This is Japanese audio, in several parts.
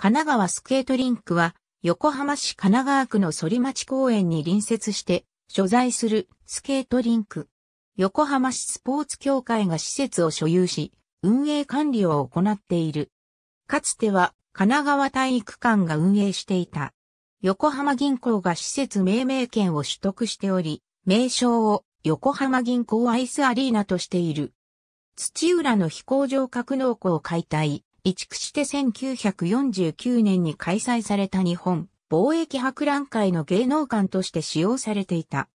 神奈川スケートリンクは、横浜市神奈川区の反町公園に隣接して所在するスケートリンク。横浜市スポーツ協会が施設を所有し、運営管理を行っている。かつては神奈川体育館が運営していた。横浜銀行が施設命名権を取得しており、名称を横浜銀行アイスアリーナとしている。土浦の飛行場格納庫を解体。移築して1949年に開催された日本貿易博覧会の芸能館として使用されていた。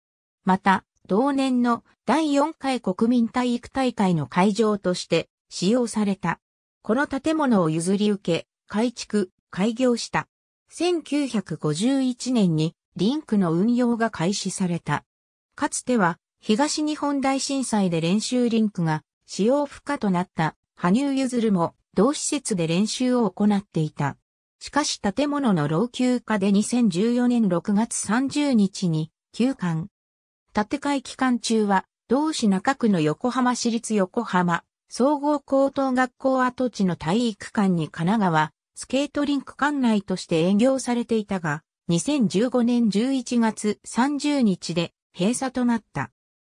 また、同年の第4回国民体育大会の会場として使用された。この建物を譲り受け、改築、開業した。1951年にリンクの運用が開始された。かつては東日本大震災で練習リンクが使用不可となった羽生結弦も同施設で練習を行っていた。しかし建物の老朽化で2014年6月30日に休館。建て替え期間中は、同市中区の横浜市立横浜総合高等学校跡地の体育館に神奈川スケートリンク館内として営業されていたが、2015年11月30日で閉鎖となった。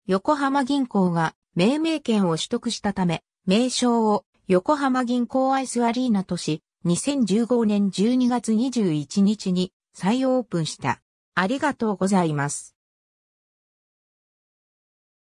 横浜銀行が命名権を取得したため、名称を横浜銀行アイスアリーナ都市2015年12月21日に再オープンした。ありがとうございます。